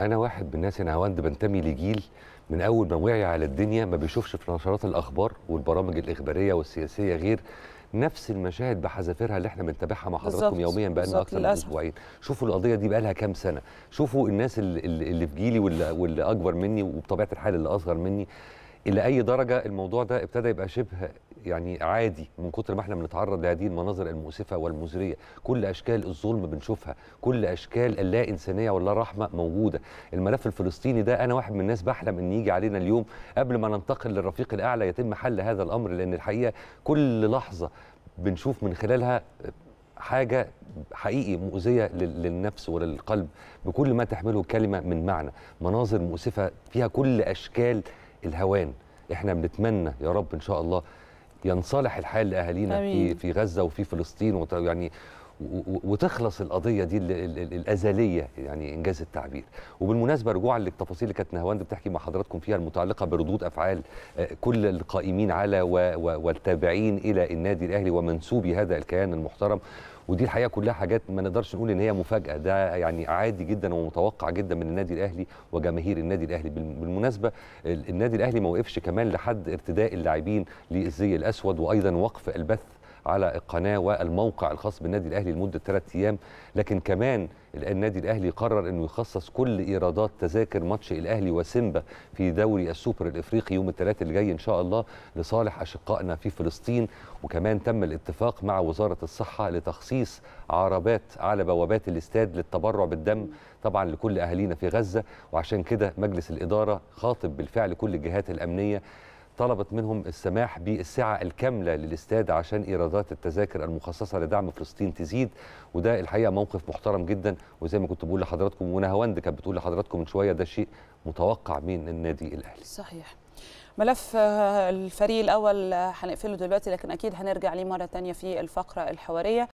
انا واحد من الناس انا هوند بنتمي لجيل من اول ما وعي على الدنيا ما بيشوفش في نشرات الاخبار والبرامج الاخباريه والسياسيه غير نفس المشاهد بحذافيرها اللي احنا بنتابعها مع حضراتكم يوميا بقالنا اكثر من اسبوعين شوفوا القضيه دي بقالها كام سنه شوفوا الناس اللي, اللي في جيلي واللي, واللي اكبر مني وبطبيعه الحال اللي اصغر مني الى اي درجه الموضوع ده ابتدى يبقى شبه يعني عادي من كتر ما احنا بنتعرض لهذه المناظر المؤسفه والمزريه، كل اشكال الظلم بنشوفها، كل اشكال اللا انسانيه واللا رحمه موجوده، الملف الفلسطيني ده انا واحد من الناس بحلم ان يجي علينا اليوم قبل ما ننتقل للرفيق الاعلى يتم حل هذا الامر لان الحقيقه كل لحظه بنشوف من خلالها حاجه حقيقي مؤذيه للنفس وللقلب بكل ما تحمله كلمه من معنى، مناظر مؤسفه فيها كل اشكال الهوان، احنا بنتمنى يا رب ان شاء الله ينصلح الحال لاهالينا في في غزه وفي فلسطين يعني وتخلص القضيه دي الازليه يعني انجاز التعبير وبالمناسبه رجوعا للتفاصيل اللي كانت نهواند بتحكي مع حضراتكم فيها المتعلقه بردود افعال آه، كل القائمين على والتابعين الى النادي الاهلي ومنسوبي هذا الكيان المحترم ودي الحقيقه كلها حاجات ما نقدرش نقول ان هي مفاجاه ده يعني عادي جدا ومتوقع جدا من النادي الاهلي وجماهير النادي الاهلي بالمناسبه النادي الاهلي ما وقفش كمان لحد ارتداء اللاعبين للزي الاسود وايضا وقف البث على القناه والموقع الخاص بالنادي الاهلي لمده ثلاث ايام لكن كمان النادي الاهلي قرر انه يخصص كل ايرادات تذاكر ماتش الاهلي وسيمبا في دوري السوبر الافريقي يوم الثلاثاء اللي جاي ان شاء الله لصالح اشقائنا في فلسطين وكمان تم الاتفاق مع وزاره الصحه لتخصيص عربات على بوابات الاستاد للتبرع بالدم طبعا لكل اهالينا في غزه وعشان كده مجلس الاداره خاطب بالفعل كل الجهات الامنيه طلبت منهم السماح بالسعة الكاملة للاستاد عشان إيرادات التذاكر المخصصة لدعم فلسطين تزيد وده الحقيقة موقف محترم جدا وزي ما كنت بقول لحضراتكم ونهاوند كانت بتقول لحضراتكم من شوية ده شيء متوقع من النادي الأهلي صحيح ملف آه، الفريق الأول هنقفله دلوقتي لكن أكيد هنرجع ليه مرة تانية في الفقرة الحوارية